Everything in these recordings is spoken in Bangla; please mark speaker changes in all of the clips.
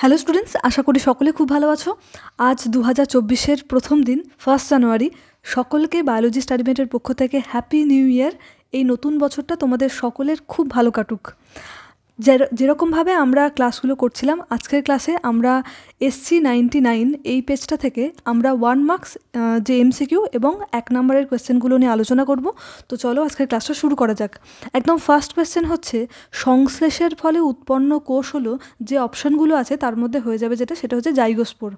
Speaker 1: হ্যালো স্টুডেন্টস আশা করি সকলে খুব ভালো আছো আজ দু হাজার চব্বিশের প্রথম দিন ফার্স্ট জানুয়ারি সকলকে বায়োলজি স্টাডিমেন্টের পক্ষ থেকে হ্যাপি নিউ ইয়ার এই নতুন বছরটা তোমাদের সকলের খুব ভালো কাটুক যেরকমভাবে আমরা ক্লাসগুলো করছিলাম আজকের ক্লাসে আমরা এসসি নাইনটি নাইন এই পেজটা থেকে আমরা ওয়ান মার্কস যে এমসিকিউ এবং এক নম্বরের কোয়েশ্চেনগুলো নিয়ে আলোচনা করব তো চলো আজকের ক্লাসটা শুরু করা যাক একদম ফার্স্ট কোয়েশ্চেন হচ্ছে সংশ্লেষের ফলে উৎপন্ন কোষ হলো যে অপশানগুলো আছে তার মধ্যে হয়ে যাবে যেটা সেটা হচ্ছে জাইগোস্পোর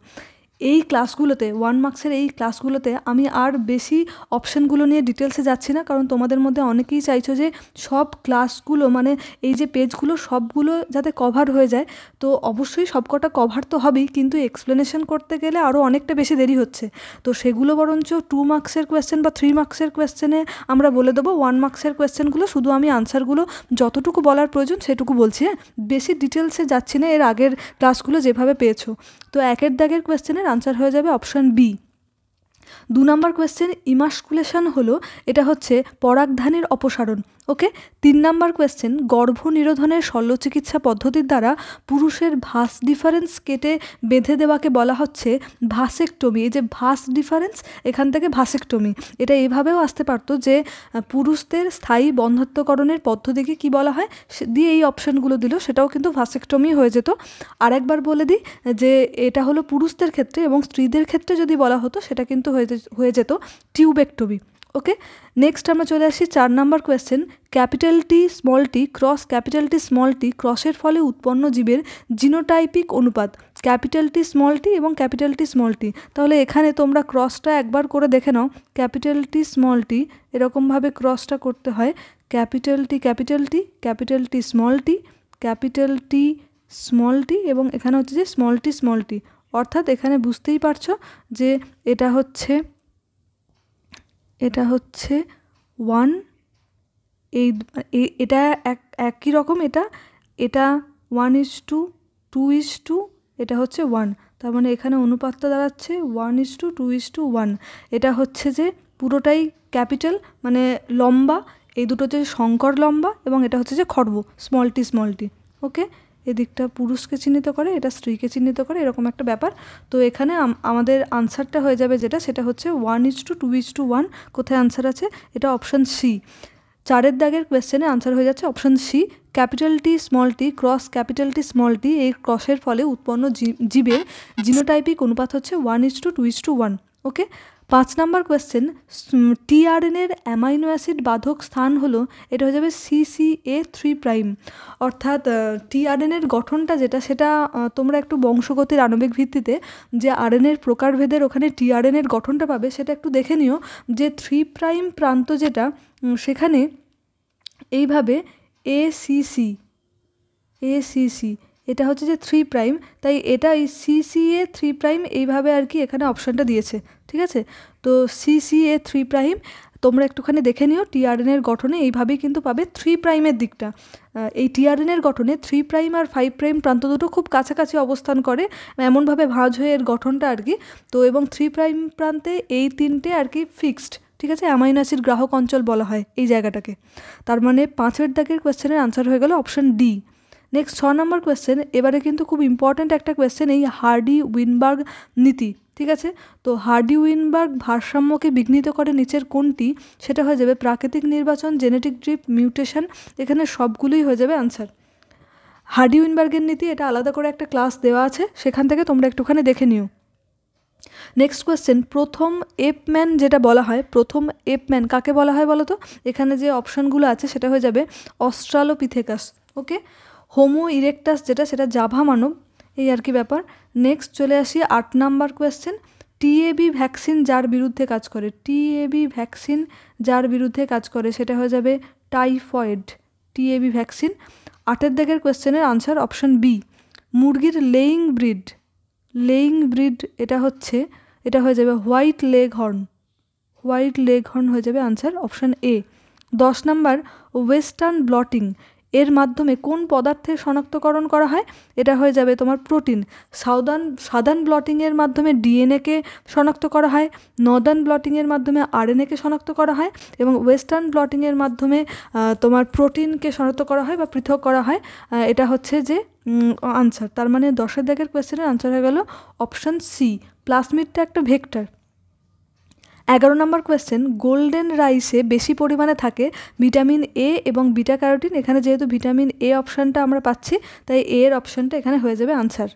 Speaker 1: এই ক্লাসগুলোতে ওয়ান মার্কসের এই ক্লাসগুলোতে আমি আর বেশি অপশানগুলো নিয়ে ডিটেলসে যাচ্ছি না কারণ তোমাদের মধ্যে অনেকেই চাইছো যে সব ক্লাসগুলো মানে এই যে পেজগুলো সবগুলো যাতে কভার হয়ে যায় তো অবশ্যই সবকটা কভার তো হবেই কিন্তু এক্সপ্লেনেশন করতে গেলে আরও অনেকটা বেশি দেরি হচ্ছে তো সেগুলো বরঞ্চ টু মার্কসের কোয়েশ্চেন বা থ্রি মার্কসের কোয়েশ্চেনে আমরা বলে দেবো ওয়ান মার্কসের কোয়েশ্চেনগুলো শুধু আমি আনসারগুলো যতটুকু বলার প্রয়োজন সেটুকু বলছি হ্যাঁ বেশি ডিটেলসে যাচ্ছি না এর আগের ক্লাসগুলো যেভাবে পেয়েছো তো একের দাগের কোয়েশ্চেনের আনসার হয়ে যাবে অপশান বি দু নম্বর কোয়েশ্চেন ইমাসকুলেশন হলো এটা হচ্ছে পরাগধানের অপসারণ ওকে তিন নাম্বার কোয়েশ্চেন গর্ভ নিরোধনের শল্য চিকিৎসা পদ্ধতির দ্বারা পুরুষের ভাস ডিফারেন্স কেটে বেঁধে দেওয়াকে বলা হচ্ছে ভাসেকটমি এই যে ভাস ডিফারেন্স এখান থেকে ভাসেকটমি এটা এভাবেও আসতে পারতো যে পুরুষদের স্থায়ী বন্ধত্বকরণের পদ্ধতিকে কি বলা হয় দিয়ে এই অপশানগুলো দিল সেটাও কিন্তু ভাসেকটমি হয়ে যেত আরেকবার বলে দিই যে এটা হলো পুরুষদের ক্ষেত্রে এবং স্ত্রীদের ক্ষেত্রে যদি বলা হতো সেটা কিন্তু হয়ে যেত টিউবেকটমি ওকে নেক্সট আমরা চলে আসি চার number question capital T small T cross capital T small T ক্রসের ফলে উৎপন্ন জীবের জিনোটাইপিক অনুপাত ক্যাপিটাল টি স্মল টি এবং ক্যাপিটাল টি স্মল টি তাহলে এখানে তোমরা ক্রসটা একবার করে দেখে নাও ক্যাপিটাল টি স্মল টি এরকমভাবে ক্রসটা করতে হয় capital T capital T capital T small T capital T small T এবং এখানে হচ্ছে যে স্মল টি স্মল টি অর্থাৎ এখানে বুঝতেই পারছো যে এটা হচ্ছে এটা হচ্ছে ওয়ান এই মানে এটা এক একই রকম এটা এটা one is to two is to এটা হচ্ছে ওয়ান তার মানে এখানে অনুপাতটা দাঁড়াচ্ছে one is to two is to one এটা হচ্ছে যে পুরোটাই ক্যাপিটাল মানে লম্বা এই দুটো হচ্ছে শঙ্কর লম্বা এবং এটা হচ্ছে যে খর্ব স্মলটি স্মলটি ওকে এদিকটা পুরুষকে চিহ্নিত করে এটা স্ত্রীকে চিহ্নিত করে এরকম একটা ব্যাপার তো এখানে আমাদের আনসারটা হয়ে যাবে যেটা সেটা হচ্ছে one is to two is to one কোথায় আনসার আছে এটা অপশান সি চারের দাগের কোয়েশ্চেনে আনসার হয়ে যাচ্ছে option C capital T small T cross capital T small T এই ক্রসের ফলে উৎপন্ন জীবের জিনোটাইপিক অনুপাত হচ্ছে one is to two is to one okay পাঁচ নাম্বার কোয়েশ্চেন টিআরএনের অ্যামাইনো অ্যাসিড বাধক স্থান হলো এটা হয়ে যাবে সিসিএ থ্রি প্রাইম অর্থাৎ টিআরএনের গঠনটা যেটা সেটা তোমরা একটু বংশগতির আণবিক ভিত্তিতে যে আরএনএর প্রকারভেদের ওখানে টিআরএনের গঠনটা পাবে সেটা একটু দেখে নিও যে থ্রি প্রাইম প্রান্ত যেটা সেখানে এইভাবে এসিসি এসিসি এটা হচ্ছে যে থ্রি প্রাইম তাই এটা এই সিসিএ থ্রি প্রাইম এইভাবে আর কি এখানে অপশানটা দিয়েছে ঠিক আছে তো সিসিএ থ্রি প্রাইম তোমরা একটুখানি দেখে নিও টিআরএনের গঠনে এইভাবেই কিন্তু পাবে থ্রি প্রাইমের দিকটা এই টিআরএনের গঠনে থ্রি প্রাইম আর ফাইভ প্রাইম প্রান্ত দুটো খুব কাছাকাছি অবস্থান করে এমনভাবে ভাঁজ হয়ে এর গঠনটা আর কি তো এবং থ্রি প্রাইম প্রান্তে এই তিনটে আর কি ফিক্সড ঠিক আছে অ্যামাইনাসির গ্রাহক অঞ্চল বলা হয় এই জায়গাটাকে তার মানে পাঁচের দাগের কোয়েশ্চেনের আনসার হয়ে গেল অপশন ডি নেক্সট ছ নম্বর কোয়েশ্চেন এবারে কিন্তু খুব ইম্পর্ট্যান্ট একটা কোয়েশ্চেন এই হার্ডি উইনবার্গ নীতি ঠিক আছে তো হার্ডি উইনবার্গ ভারসাম্যকে বিঘ্নিত করে নিচের কোনটি সেটা হয়ে যাবে প্রাকৃতিক নির্বাচন জেনেটিক ড্রিপ মিউটেশন এখানে সবগুলোই হয়ে যাবে আনসার হার্ডি উইনবার্গের নীতি এটা আলাদা করে একটা ক্লাস দেওয়া আছে সেখান থেকে তোমরা একটুখানি দেখে নিও নেক্সট কোয়েশ্চেন প্রথম এপম্যান যেটা বলা হয় প্রথম এপম্যান কাকে বলা হয় বলো তো এখানে যে অপশানগুলো আছে সেটা হয়ে যাবে অস্ট্রালোপিথেকাস ওকে হোমো ইরেকটাস যেটা সেটা জাভা মানব এই আর কি ব্যাপার নেক্সট চলে আসি আট নাম্বার কোয়েশ্চেন টিএবি ভ্যাকসিন যার বিরুদ্ধে কাজ করে টিএবি ভ্যাকসিন যার বিরুদ্ধে কাজ করে সেটা হয়ে যাবে টাইফয়েড টিএবি ভ্যাকসিন আটের দাগের কোয়েশ্চেনের আনসার অপশন বি মুরগির লেইং ব্রিড লেইং ব্রিড এটা হচ্ছে এটা হয়ে যাবে white Leghorn white Leghorn হয়ে যাবে আনসার অপশন এ দশ নাম্বার ওয়েস্টার্ন ব্লটিং এর মাধ্যমে কোন পদার্থের শনাক্তকরণ করা হয় এটা হয়ে যাবে তোমার প্রোটিন সাউদার্ন সাদার্ন ব্লটিংয়ের মাধ্যমে ডিএনএকে শনাক্ত করা হয় নর্দার্ন ব্লটিংয়ের মাধ্যমে আরএনএকে শনাক্ত করা হয় এবং ওয়েস্টার্ন ব্লটিংয়ের মাধ্যমে তোমার প্রোটিনকে শনাক্ত করা হয় বা পৃথক করা হয় এটা হচ্ছে যে আনসার তার মানে দশের দাগের কোয়েশ্চেনের আনসার হয়ে গেল অপশান সি প্লাসমিডটা একটা ভেক্টর এগারো নম্বর কোয়েশ্চেন গোল্ডেন রাইসে বেশি পরিমাণে থাকে ভিটামিন এ এবং বিটা ক্যারোটিন এখানে যেহেতু ভিটামিন এ অপশানটা আমরা পাচ্ছি তাই এর অপশানটা এখানে হয়ে যাবে আনসার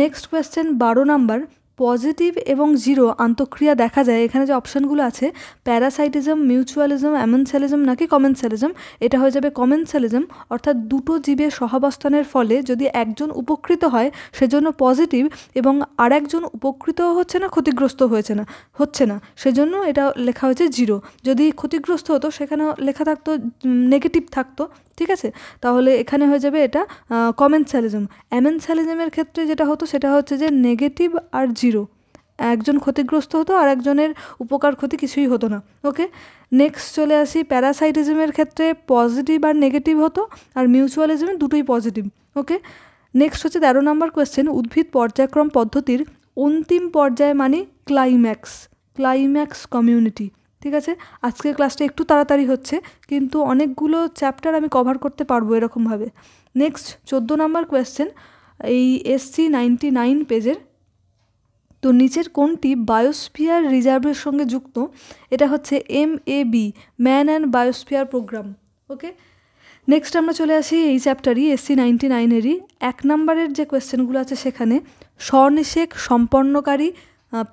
Speaker 1: নেক্সট কোয়েশ্চেন বারো নাম্বার পজিটিভ এবং জিরো আন্তঃক্রিয়া দেখা যায় এখানে যে অপশানগুলো আছে প্যারাসাইটিজম মিউচুয়ালিজম অ্যামেনস্যালিজম নাকি কমেন্সালিজম এটা হয়ে যাবে কমেন্সালিজম অর্থাৎ দুটো জীবের সহাবস্থানের ফলে যদি একজন উপকৃত হয় সেজন্য পজিটিভ এবং আর একজন উপকৃত হচ্ছে না ক্ষতিগ্রস্ত হয়েছে না হচ্ছে না সেজন্য এটা লেখা হয়েছে জিরো যদি ক্ষতিগ্রস্ত হতো সেখানে লেখা থাকতো নেগেটিভ থাকতো ঠিক আছে তাহলে এখানে হয়ে যাবে এটা কমেন্সালিজম অ্যামেনস্যালিজমের ক্ষেত্রে যেটা হতো সেটা হচ্ছে যে নেগেটিভ আর জিরো জিরো একজন ক্ষতিগ্রস্ত হতো আর একজনের উপকার ক্ষতি কিছুই হতো না ওকে নেক্সট চলে আসি প্যারাসাইটিজমের ক্ষেত্রে পজিটিভ আর নেগেটিভ হতো আর মিউচুয়ালিজমে দুটোই পজিটিভ ওকে নেক্সট হচ্ছে তেরো নম্বর কোয়েশ্চেন উদ্ভিদ পর্যায়ক্রম পদ্ধতির অন্তিম পর্যায় মানে ক্লাইম্যাক্স ক্লাইম্যাক্স কমিউনিটি ঠিক আছে আজকের ক্লাসটা একটু তাড়াতাড়ি হচ্ছে কিন্তু অনেকগুলো চ্যাপ্টার আমি কভার করতে পারবো এরকমভাবে নেক্সট চোদ্দো নম্বর কোয়েশ্চেন এই এসসি নাইনটি নাইন পেজের তো নিচের কোনটি বায়োস্ফিয়ার রিজার্ভের সঙ্গে যুক্ত এটা হচ্ছে M A B man and biosphere programme okay next আমরা চলে আসি এই চ্যাপ্টারই এসসি নাইনটি নাইনেরই এক নম্বরের যে কোয়েশ্চেনগুলো আছে সেখানে স্বনিষেক সম্পন্নকারী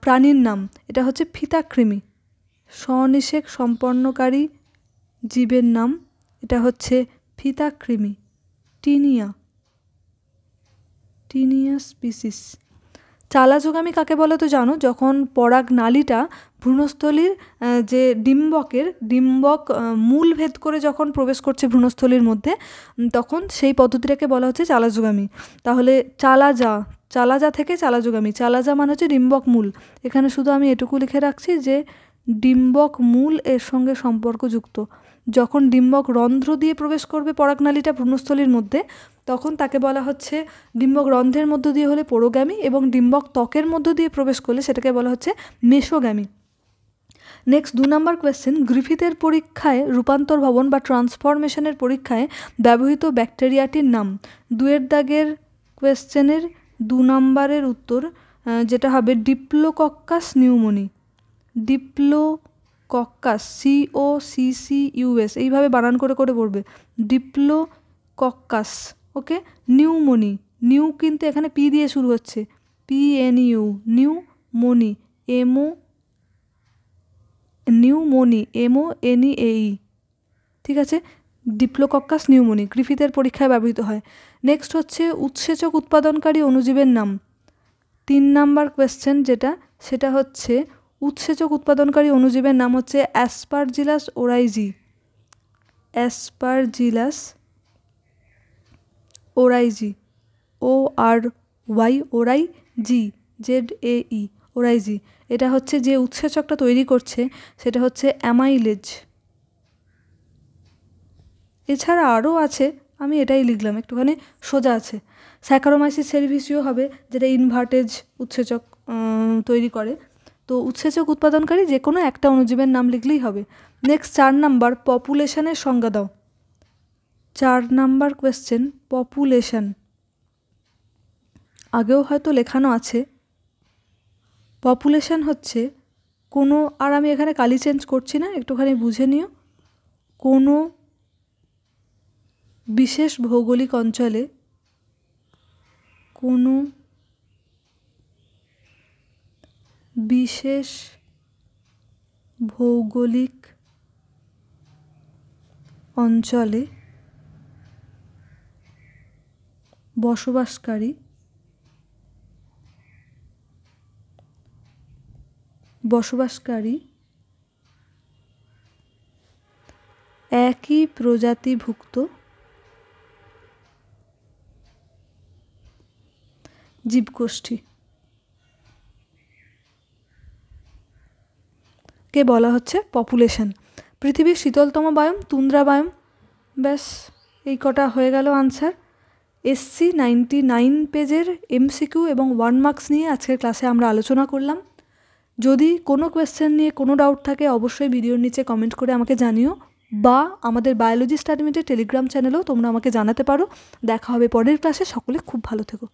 Speaker 1: প্রাণীর নাম এটা হচ্ছে ফিতাকৃমি স্বনিষেক সম্পন্নকারী জীবের নাম এটা হচ্ছে ফিতাকৃমি টিনিয়া টিনিয়া স্পিসিস আমি কাকে বলে তো জানো যখন পরাগ নালীটা ভ্রূণস্থলীর যে ডিম্বকের ডিম্বক মূল ভেদ করে যখন প্রবেশ করছে ভ্রূণস্থলীর মধ্যে তখন সেই পদ্ধতিটাকে বলা হচ্ছে চালাজোগামি তাহলে চালাজা চালাজা থেকে চালা চালাজা মানে হচ্ছে ডিম্বক মূল এখানে শুধু আমি এটুকু লিখে রাখছি যে ডিম্বক মূল এর সঙ্গে সম্পর্কযুক্ত যখন ডিম্বক রন্ধ্র দিয়ে প্রবেশ করবে পরাগনালীটা ভ্রূণস্থলীর মধ্যে তখন তাকে বলা হচ্ছে ডিম্বক রন্ধ্রের মধ্য দিয়ে হলে পোরোগ্যামি এবং ডিম্বক ত্বকের মধ্য দিয়ে প্রবেশ করলে সেটাকে বলা হচ্ছে মেসোগ্যামি নেক্সট দু নম্বর কোয়েশ্চেন গ্রিফিথের পরীক্ষায় রূপান্তর ভবন বা ট্রান্সফরমেশনের পরীক্ষায় ব্যবহৃত ব্যাকটেরিয়াটির নাম দুয়ের দাগের কোয়েশ্চেনের দু নম্বরের উত্তর যেটা হবে Diplococcus pneumoniae Diplococcus C O C C U S এইভাবে বানান করে করে পড়বে Diplococcus okay pneumoniae new কিন্তু এখানে পি দিয়ে শুরু হচ্ছে P N U pneumoniae M O pneumoniae M O N E এই ঠিক আছে ডিপ্লোকক্কাস নিউমনি গ্রিফিথের পরীক্ষায় ব্যবহৃত হয় নেক্সট হচ্ছে উৎসেচক উৎপাদনকারী অণুজীবের নাম তিন নাম্বার কোয়েশ্চেন যেটা সেটা হচ্ছে উৎসেচক উৎপাদনকারী অণুজীবের নাম হচ্ছে Aspergillus oryzae Aspergillus oryzae O R Y ওরাই জি জেড এ ই e ওরাইজি এটা হচ্ছে যে উৎসেচকটা তৈরি করছে সেটা হচ্ছে অ্যামাইলেজ এছাড়া আরও আছে আমি এটাই লিখলাম একটুখানি সোজা আছে স্যাকারোমাইসিস সেরিভিসিও হবে যেটা ইনভার্টেজ উৎসেচক তৈরি করে তো উৎসেচক উৎপাদনকারী যে কোনো একটা অণুজীবের নাম লিখলেই হবে নেক্সট চার নাম্বার পপুলেশনের সংজ্ঞা দাও চার নাম্বার কোয়েশ্চেন পপুলেশন আগেও হয়তো লেখানো আছে পপুলেশন হচ্ছে কোনো আর আমি এখানে কালি চেঞ্জ করছি না একটুখানি বুঝে নিও কোনো বিশেষ ভৌগোলিক অঞ্চলে কোনো বিশেষ ভৌগোলিক অঞ্চলে বসবাসকারী বসবাসকারী একই প্রজাতিভুক্ত জীবগোষ্ঠী কে বলা হচ্ছে পপুলেশন পৃথিবীর শীতলতম বায়ুম তুন্দ্রা বায়ুম ব্যাস এই কটা হয়ে গেল আনসার এসসি নাইনটি নাইন পেজের এমসিকিউ এবং ওয়ান মার্কস নিয়ে আজকের ক্লাসে আমরা আলোচনা করলাম যদি কোনো কোয়েশ্চেন নিয়ে কোনো ডাউট থাকে অবশ্যই ভিডিওর নিচে কমেন্ট করে আমাকে জানিও বা আমাদের বায়োলজি স্টাডিমেন্টের টেলিগ্রাম চ্যানেলেও তোমরা আমাকে জানাতে পারো দেখা হবে পরের ক্লাসে সকলে খুব ভালো থেকো